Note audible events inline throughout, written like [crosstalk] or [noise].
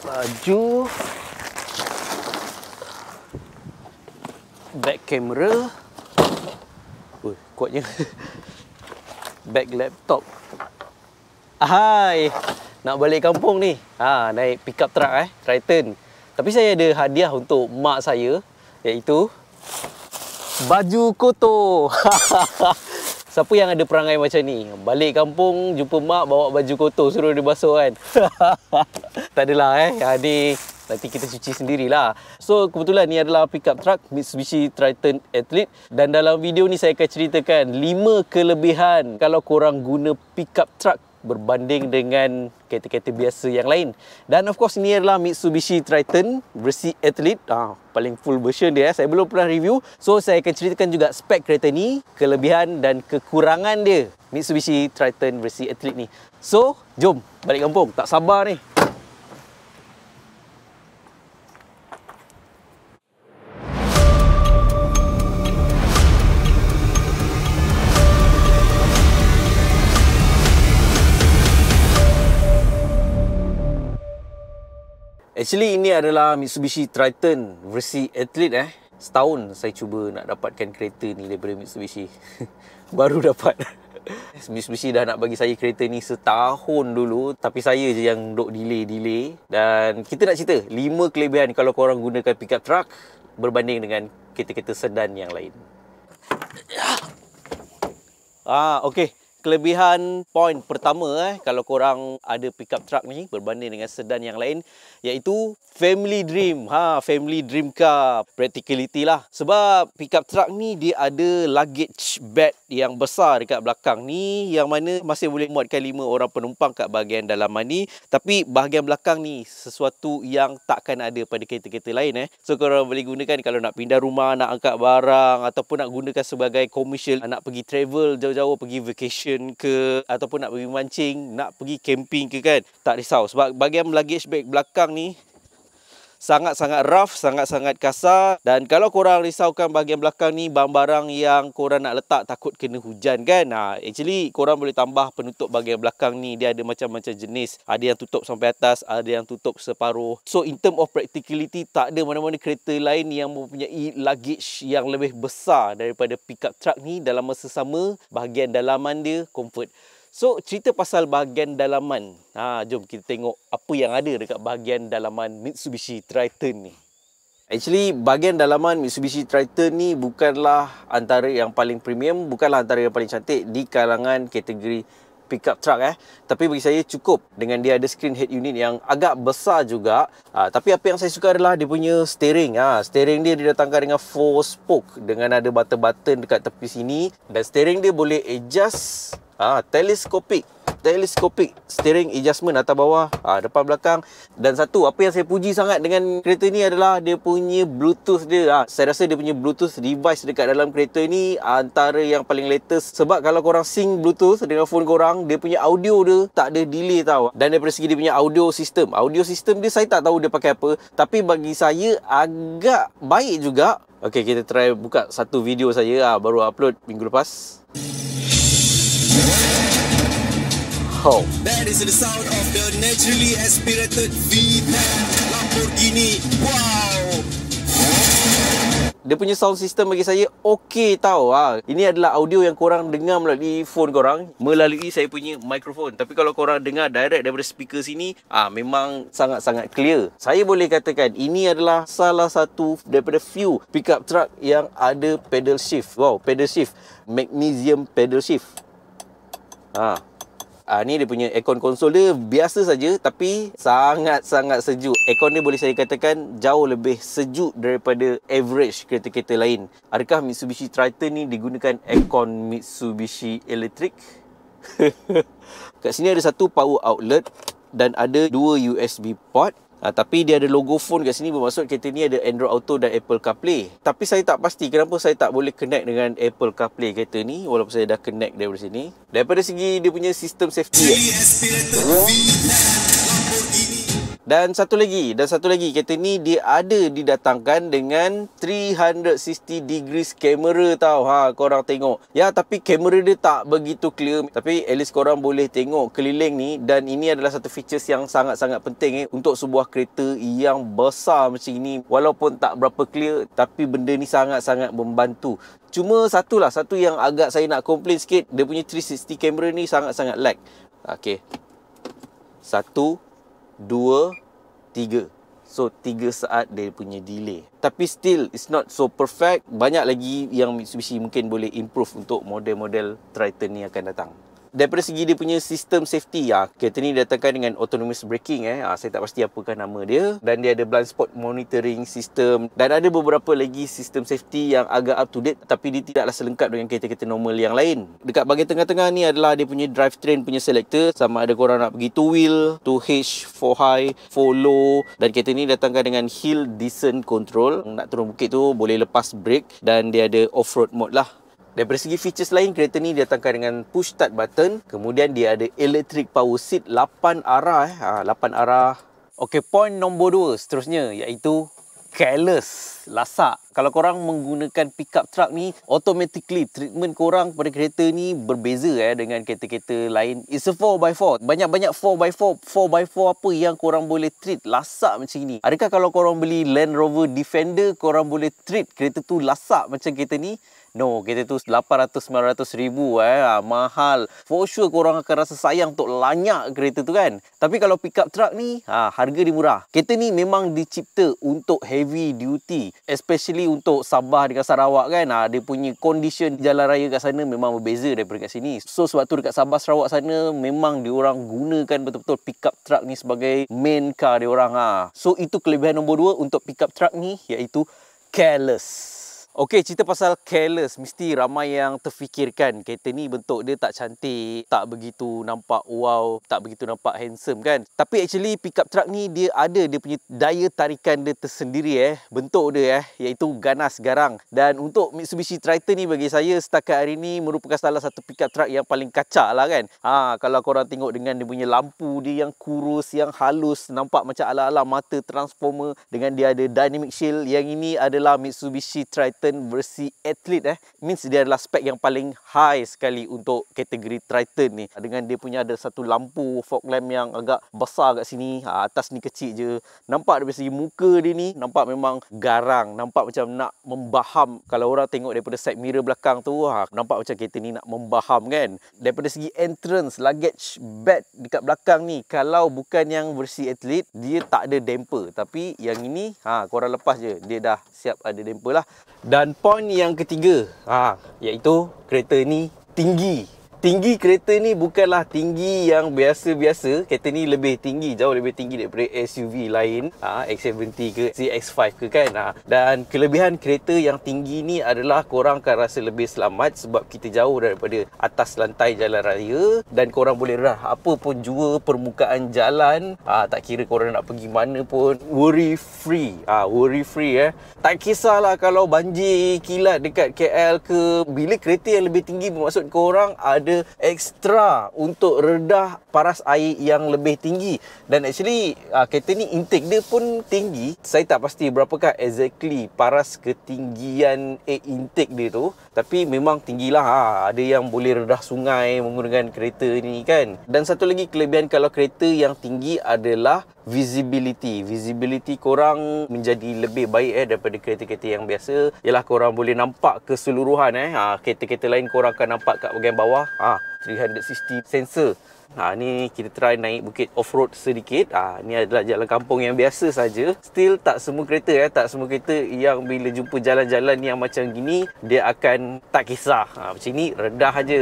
baju back camera Ui, kuatnya [laughs] back laptop hai nak balik kampung ni ha naik pick up truck eh triton tapi saya ada hadiah untuk mak saya iaitu baju kotor [laughs] Siapa yang ada perangai macam ni? Balik kampung, jumpa mak, bawa baju kotor, suruh dia basuh kan? [laughs] tak adalah eh. Ya, ni, nanti kita cuci sendirilah. So, kebetulan ni adalah pickup truck Mitsubishi Triton Athlete. Dan dalam video ni saya akan ceritakan 5 kelebihan kalau korang guna pickup truck berbanding dengan kereta-kereta biasa yang lain. Dan of course ini adalah Mitsubishi Triton versi Athlete. Ah, paling full version dia. Eh. Saya belum pernah review. So saya akan ceritakan juga spek kereta ni, kelebihan dan kekurangan dia Mitsubishi Triton versi Athlete ni. So, jom balik kampung. Tak sabar ni. Actually ini adalah Mitsubishi Triton versi atlet. eh. Setahun saya cuba nak dapatkan kereta ni daripada Mitsubishi. [laughs] Baru dapat. [laughs] Mitsubishi dah nak bagi saya kereta ni setahun dulu tapi saya je yang dok delay-delay dan kita nak cerita lima kelebihan kalau korang gunakan pickup truck berbanding dengan kereta-kereta sedan yang lain. Ah, okey. Kelebihan poin pertama eh, kalau korang ada pickup truck ni berbanding dengan sedan yang lain iaitu family dream. Ha, family dream car. Practicality lah. Sebab pickup truck ni dia ada luggage bed yang besar dekat belakang ni yang mana masih boleh muatkan 5 orang penumpang kat bahagian dalam ni. Tapi bahagian belakang ni sesuatu yang takkan ada pada kereta-kereta lain eh. So korang boleh gunakan kalau nak pindah rumah, nak angkat barang ataupun nak gunakan sebagai commercial, nak pergi travel jauh-jauh, pergi vacation vacation ke ataupun nak pergi mancing, nak pergi camping ke kan. Tak risau sebab bagian luggage bag belakang ni sangat-sangat rough, sangat-sangat kasar dan kalau korang risaukan bahagian belakang ni barang-barang yang korang nak letak takut kena hujan kan nah, ha, actually korang boleh tambah penutup bahagian belakang ni dia ada macam-macam jenis ada yang tutup sampai atas ada yang tutup separuh so in term of practicality tak ada mana-mana kereta lain yang mempunyai luggage yang lebih besar daripada pickup truck ni dalam masa sama bahagian dalaman dia comfort So cerita pasal bahagian dalaman. Ha jom kita tengok apa yang ada dekat bahagian dalaman Mitsubishi Triton ni. Actually bahagian dalaman Mitsubishi Triton ni bukanlah antara yang paling premium, bukanlah antara yang paling cantik di kalangan kategori pickup truck eh tapi bagi saya cukup dengan dia ada screen head unit yang agak besar juga ha, tapi apa yang saya suka adalah dia punya steering ha, steering dia didatangkan dengan four spoke dengan ada button-button dekat tepi sini dan steering dia boleh adjust ha, ah, telescopic telescopic steering adjustment atas bawah ha, depan belakang dan satu apa yang saya puji sangat dengan kereta ni adalah dia punya bluetooth dia ha, saya rasa dia punya bluetooth device dekat dalam kereta ni antara yang paling latest sebab kalau korang sync bluetooth dengan phone korang dia punya audio dia tak ada delay tau dan daripada segi dia punya audio system audio system dia saya tak tahu dia pakai apa tapi bagi saya agak baik juga Okey kita try buka satu video saya ha, baru upload minggu lepas Hope. That is the sound of the naturally aspirated V10 Lamborghini. Wow! Dia punya sound system bagi saya okey tau. Ha. Ini adalah audio yang korang dengar melalui phone korang. Melalui saya punya microphone. Tapi kalau korang dengar direct daripada speaker sini, ah ha, memang sangat-sangat clear. Saya boleh katakan ini adalah salah satu daripada few pickup truck yang ada pedal shift. Wow, pedal shift. Magnesium pedal shift. Ah, ha. Uh, ni dia punya aircon konsol dia biasa saja tapi sangat-sangat sejuk. Aircon dia boleh saya katakan jauh lebih sejuk daripada average kereta-kereta lain. Adakah Mitsubishi Triton ni digunakan aircon Mitsubishi Electric? [laughs] Kat sini ada satu power outlet dan ada dua USB port. Uh, tapi dia ada logo phone kat sini bermaksud kereta ni ada Android Auto dan Apple CarPlay. Tapi saya tak pasti kenapa saya tak boleh connect dengan Apple CarPlay kereta ni walaupun saya dah connect dari sini. Daripada segi dia punya sistem safety. GSP, eh. Dan satu lagi, dan satu lagi kereta ni dia ada didatangkan dengan 360 degrees kamera tau. Ha, korang tengok. Ya, tapi kamera dia tak begitu clear. Tapi at least korang boleh tengok keliling ni dan ini adalah satu features yang sangat-sangat penting eh untuk sebuah kereta yang besar macam ini. Walaupun tak berapa clear, tapi benda ni sangat-sangat membantu. Cuma satu lah, satu yang agak saya nak komplain sikit, dia punya 360 camera ni sangat-sangat lag. Okay. Satu, dua, tiga. So, tiga saat dia punya delay. Tapi still, it's not so perfect. Banyak lagi yang Mitsubishi mungkin boleh improve untuk model-model Triton ni akan datang daripada segi dia punya sistem safety ya. Kereta ni datangkan dengan autonomous braking eh. Ha, saya tak pasti apakah nama dia dan dia ada blind spot monitoring system dan ada beberapa lagi sistem safety yang agak up to date tapi dia tidaklah selengkap dengan kereta-kereta normal yang lain. Dekat bahagian tengah-tengah ni adalah dia punya drivetrain punya selector sama ada korang nak pergi 2 wheel, 2H, 4 high, 4 low dan kereta ni datangkan dengan hill descent control. Nak turun bukit tu boleh lepas brake dan dia ada off-road mode lah. Dari segi features lain, kereta ni datangkan dengan push start button. Kemudian dia ada electric power seat 8 arah. Eh. Ha, ah, 8 arah. Okey, point nombor 2 seterusnya iaitu careless, lasak. Kalau korang menggunakan pickup truck ni, automatically treatment korang pada kereta ni berbeza eh, dengan kereta-kereta lain. It's a 4x4. Banyak-banyak 4x4, 4x4 apa yang korang boleh treat lasak macam ni? Adakah kalau korang beli Land Rover Defender, korang boleh treat kereta tu lasak macam kereta ni? No, kereta tu 800-900 ribu eh, ah, mahal. For sure korang akan rasa sayang untuk lanyak kereta tu kan. Tapi kalau pickup truck ni, ah, harga dia murah. Kereta ni memang dicipta untuk heavy duty. Especially untuk Sabah dengan Sarawak kan. Ah, dia punya condition jalan raya kat sana memang berbeza daripada kat sini. So, sebab tu dekat Sabah Sarawak sana, memang diorang gunakan betul-betul pickup truck ni sebagai main car diorang. Ah. So, itu kelebihan nombor dua untuk pickup truck ni, iaitu careless. Okey, cerita pasal careless mesti ramai yang terfikirkan kereta ni bentuk dia tak cantik, tak begitu nampak wow, tak begitu nampak handsome kan. Tapi actually pick up truck ni dia ada dia punya daya tarikan dia tersendiri eh, bentuk dia eh iaitu ganas garang. Dan untuk Mitsubishi Triton ni bagi saya setakat hari ni merupakan salah satu pick up truck yang paling kacak lah kan. Ha, kalau korang tengok dengan dia punya lampu dia yang kurus, yang halus, nampak macam ala-ala mata transformer dengan dia ada dynamic shield. Yang ini adalah Mitsubishi Triton Triton versi atlet eh means dia adalah spek yang paling high sekali untuk kategori Triton ni dengan dia punya ada satu lampu fog lamp yang agak besar kat sini ha, atas ni kecil je nampak dari segi muka dia ni nampak memang garang nampak macam nak membaham kalau orang tengok daripada side mirror belakang tu ha, nampak macam kereta ni nak membaham kan daripada segi entrance luggage bed dekat belakang ni kalau bukan yang versi atlet dia tak ada damper tapi yang ini ha, korang lepas je dia dah siap ada damper lah dan poin yang ketiga ha, iaitu kereta ni tinggi tinggi kereta ni bukanlah tinggi yang biasa-biasa kereta ni lebih tinggi jauh lebih tinggi daripada SUV lain ha, X70 ke CX5 ke kan ha. dan kelebihan kereta yang tinggi ni adalah korang akan rasa lebih selamat sebab kita jauh daripada atas lantai jalan raya dan korang boleh rah apa pun jua permukaan jalan ha, tak kira korang nak pergi mana pun worry free ha, worry free eh tak kisahlah kalau banjir kilat dekat KL ke bila kereta yang lebih tinggi bermaksud korang ada ada extra untuk redah paras air yang lebih tinggi dan actually uh, kereta ni intake dia pun tinggi saya tak pasti berapakah exactly paras ketinggian air intake dia tu tapi memang tinggilah ha. ada yang boleh redah sungai menggunakan kereta ni kan dan satu lagi kelebihan kalau kereta yang tinggi adalah visibility visibility korang menjadi lebih baik eh daripada kereta-kereta yang biasa ialah korang boleh nampak keseluruhan eh ha, kereta-kereta lain korang akan nampak kat bahagian bawah ah ha, 360 sensor Ha, ni kita try naik bukit off-road sedikit Ah, ha, Ni adalah jalan kampung yang biasa saja. Still tak semua kereta eh, Tak semua kereta yang bila jumpa jalan-jalan yang macam gini Dia akan tak kisah ha, Macam ni redah aja.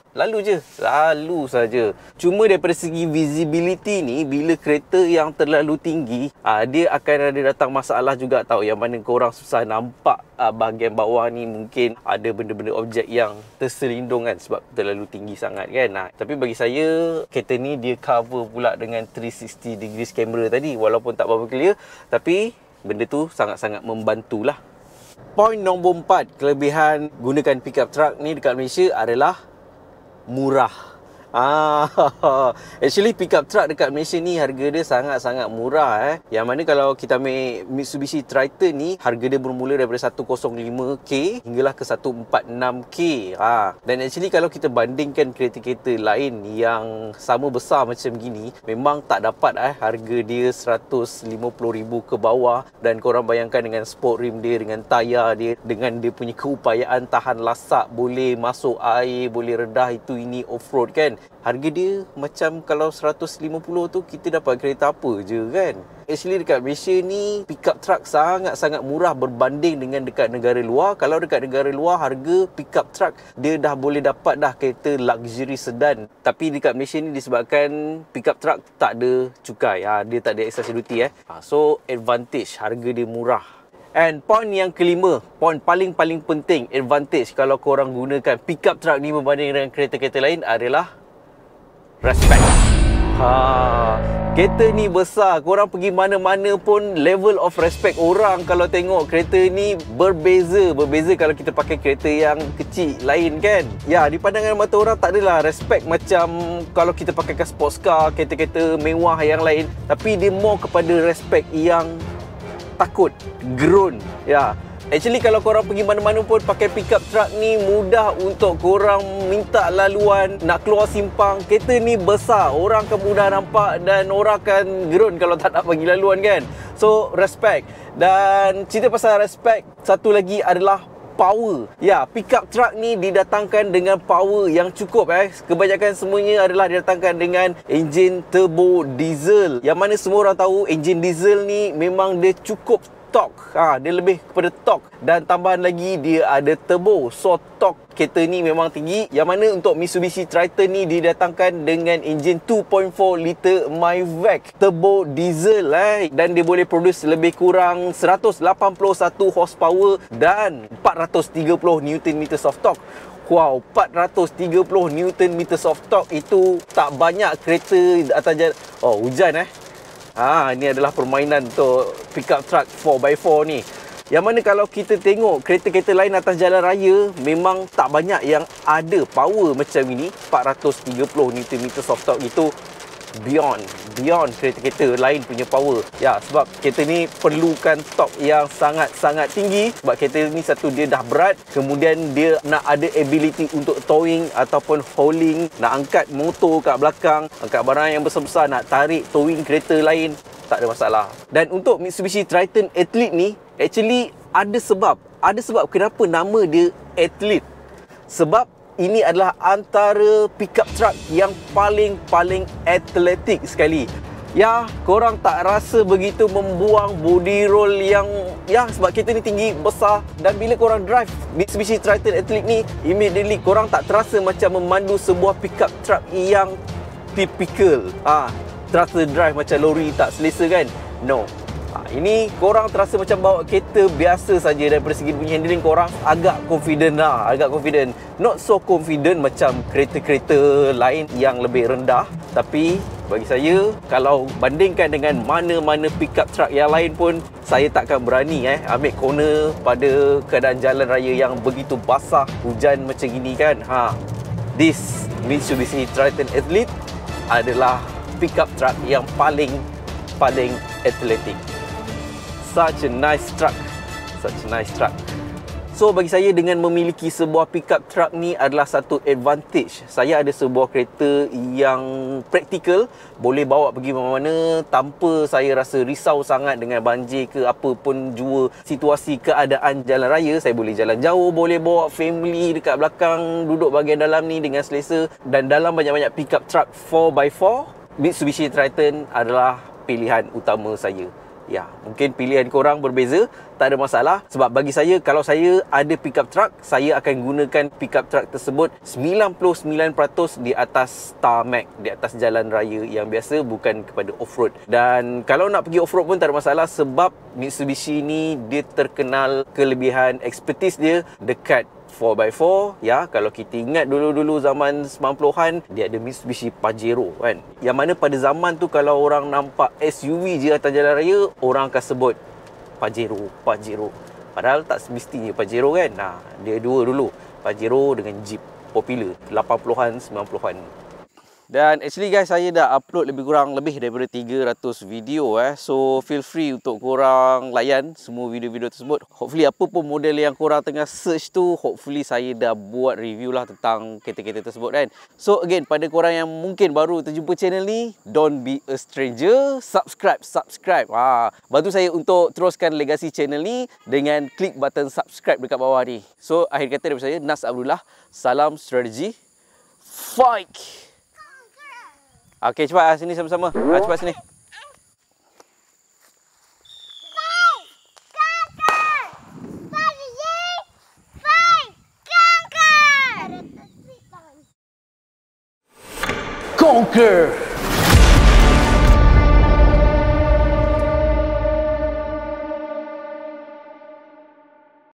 [laughs] Lalu je, lalu saja. Cuma daripada segi visibility ni, bila kereta yang terlalu tinggi, aa, ah, dia akan ada datang masalah juga tau. Yang mana korang susah nampak aa, ah, bahagian bawah ni mungkin ada benda-benda objek yang terselindung kan sebab terlalu tinggi sangat kan. Nah, tapi bagi saya, kereta ni dia cover pula dengan 360 degrees camera tadi. Walaupun tak berapa clear, tapi benda tu sangat-sangat membantulah. Point nombor 4 kelebihan gunakan pickup truck ni dekat Malaysia adalah murah Ah, [laughs] actually pickup truck dekat Malaysia ni harga dia sangat-sangat murah eh. Yang mana kalau kita ambil Mitsubishi Triton ni harga dia bermula daripada 105k hinggalah ke 146k. Ah, ha, dan actually kalau kita bandingkan kereta-kereta lain yang sama besar macam gini, memang tak dapat eh harga dia 150,000 ke bawah dan korang bayangkan dengan sport rim dia dengan tayar dia dengan dia punya keupayaan tahan lasak boleh masuk air boleh redah itu ini off-road kan harga dia macam kalau 150 tu kita dapat kereta apa je kan actually dekat Malaysia ni pickup truck sangat-sangat murah berbanding dengan dekat negara luar kalau dekat negara luar harga pickup truck dia dah boleh dapat dah kereta luxury sedan tapi dekat Malaysia ni disebabkan pickup truck tak ada cukai ha, dia tak ada excess duty eh ha, so advantage harga dia murah And point yang kelima, point paling-paling penting, advantage kalau korang gunakan pickup truck ni berbanding dengan kereta-kereta lain adalah respect. Ha, kereta ni besar. Korang pergi mana-mana pun level of respect orang kalau tengok kereta ni berbeza. Berbeza kalau kita pakai kereta yang kecil lain kan. Ya, di pandangan mata orang tak adalah respect macam kalau kita pakai sport car, kereta-kereta mewah yang lain. Tapi dia more kepada respect yang takut, grown. Ya, Actually kalau korang pergi mana-mana pun pakai pickup truck ni mudah untuk korang minta laluan nak keluar simpang. Kereta ni besar, orang akan mudah nampak dan orang akan gerun [laughs] kalau tak nak bagi laluan kan. So respect. Dan cerita pasal respect, satu lagi adalah power. Ya, yeah, pickup truck ni didatangkan dengan power yang cukup eh. Kebanyakan semuanya adalah didatangkan dengan enjin turbo diesel. Yang mana semua orang tahu enjin diesel ni memang dia cukup talk ha, Dia lebih kepada tok Dan tambahan lagi dia ada turbo So tok kereta ni memang tinggi Yang mana untuk Mitsubishi Triton ni didatangkan dengan enjin 2.4 liter MyVac Turbo diesel eh. Dan dia boleh produce lebih kurang 181 horsepower Dan 430 Newton meters of tok. Wow, 430 Newton meter of torque itu tak banyak kereta atau jalan. Oh, hujan eh. Ah, ini adalah permainan untuk pickup truck 4x4 ni. Yang mana kalau kita tengok kereta-kereta lain atas jalan raya memang tak banyak yang ada power macam ini 430 Nm soft top itu beyond beyond kereta-kereta lain punya power ya sebab kereta ni perlukan top yang sangat-sangat tinggi sebab kereta ni satu dia dah berat kemudian dia nak ada ability untuk towing ataupun hauling nak angkat motor kat belakang angkat barang yang besar-besar nak tarik towing kereta lain tak ada masalah dan untuk Mitsubishi Triton Athlete ni actually ada sebab ada sebab kenapa nama dia Athlete sebab ini adalah antara pickup truck yang paling-paling atletik sekali. Ya, korang tak rasa begitu membuang body roll yang ya sebab kereta ni tinggi, besar dan bila korang drive Mitsubishi Triton Athlete ni immediately korang tak terasa macam memandu sebuah pickup truck yang typical. Ah, ha, terasa drive macam lori tak selesa kan? No, ini korang terasa macam bawa kereta biasa saja daripada segi punya handling korang agak confident lah agak confident not so confident macam kereta-kereta lain yang lebih rendah tapi bagi saya kalau bandingkan dengan mana-mana pickup truck yang lain pun saya takkan berani eh ambil corner pada keadaan jalan raya yang begitu basah hujan macam gini kan ha this Mitsubishi Triton Athlete adalah pickup truck yang paling paling atletik such a nice truck such a nice truck So bagi saya dengan memiliki sebuah pickup truck ni adalah satu advantage. Saya ada sebuah kereta yang praktikal, boleh bawa pergi mana-mana tanpa saya rasa risau sangat dengan banjir ke apa pun jua situasi keadaan jalan raya. Saya boleh jalan jauh, boleh bawa family dekat belakang duduk bahagian dalam ni dengan selesa dan dalam banyak-banyak pickup truck 4x4 Mitsubishi Triton adalah pilihan utama saya. Ya, mungkin pilihan korang berbeza, tak ada masalah. Sebab bagi saya, kalau saya ada pickup truck, saya akan gunakan pickup truck tersebut 99% di atas tarmac di atas jalan raya yang biasa, bukan kepada off-road. Dan kalau nak pergi off-road pun tak ada masalah sebab Mitsubishi ni dia terkenal kelebihan expertise dia dekat 4x4 ya kalau kita ingat dulu-dulu zaman 90-an dia ada Mitsubishi Pajero kan yang mana pada zaman tu kalau orang nampak SUV je atas jalan raya orang akan sebut Pajero Pajero padahal tak semestinya Pajero kan nah dia dua dulu Pajero dengan Jeep popular 80-an 90-an dan actually guys saya dah upload lebih kurang lebih daripada 300 video eh. So feel free untuk korang layan semua video-video tersebut. Hopefully apa pun model yang korang tengah search tu hopefully saya dah buat review lah tentang kereta-kereta tersebut kan. So again pada korang yang mungkin baru terjumpa channel ni don't be a stranger, subscribe, subscribe. Ha, bantu saya untuk teruskan legasi channel ni dengan klik button subscribe dekat bawah ni. So akhir kata daripada saya Nas Abdullah, salam strategi. Fight! Okey, cepat ah, sini sama-sama. Ha, cepat sini. Conquer!